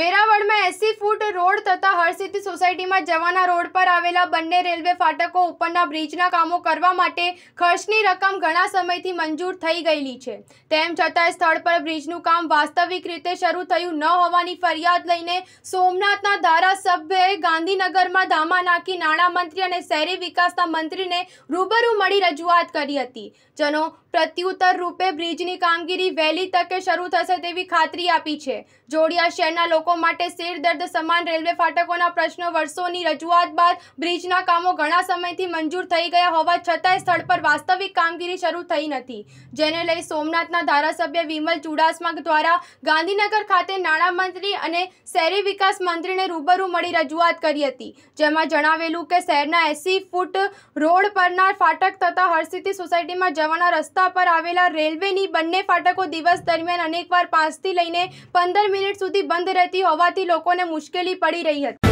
વેરાવળમાં એસી foot road તથા હરસિદ્ધ સોસાયટીમાં જવાના રોડ પર આવેલા બંને રેલવે ફાટકો ઉપરના બ્રિજના કામો કરવા માટે ખર્ચની રકમ ઘણા સમયથી મંજૂર થઈ ગયેલી છે તેમ છતાં સ્થળ પર બ્રિજનું કામ વાસ્તવિક રીતે શરૂ થયું ન હોવાની ફરિયાદ લઈને સોમનાથના ધારાસભ્યએ ગાંધીનગરમાં ધામા નાખી નાણામંત્રી અને શહેરી વિકાસના મંત્રીને રૂબરૂ મળી રજૂઆત કરી હતી જેનો પ્રત્યુત્તર રૂપે બ્રિજની કામગીરી વહેલી તકે શરૂ થશે તેવી ખાતરી આપી છે જોડિયા શહેરના લોકો લોકો માટે શેર દર્દ સમાન રેલવે ફાટકોના પ્રશ્નો વર્ષોની રજૂઆત બાદ બ્રિજના કામો ઘણા સમયથી મંજૂર થઈ ગયા હોવા છતાંય સ્થળ પર વાસ્તવિક કામગીરી શરૂ થઈ નથી જેને લઈ સોમનાથના ધારાસભ્ય વિમલ ચુડાસમા દ્વારા ગાંધીનગર ખાતે નાણામંત્રી અને શહેરી વિકાસ મંત્રીને રૂબરૂ મળી રજૂઆત કરી હતી જેમાં જણાવેલું કે શહેરના એસી ફૂટ રોડ પરના ફાટક તથા હરસિદ્ધિ સોસાયટીમાં જવાના રસ્તા પર આવેલા રેલવેની બંને ફાટકો દિવસ દરમિયાન અનેકવાર પાંચથી લઈને પંદર મિનિટ સુધી બંધ રહેતા રહેતી હોવાથી લોકોને મુશ્કેલી પડી રહી હતી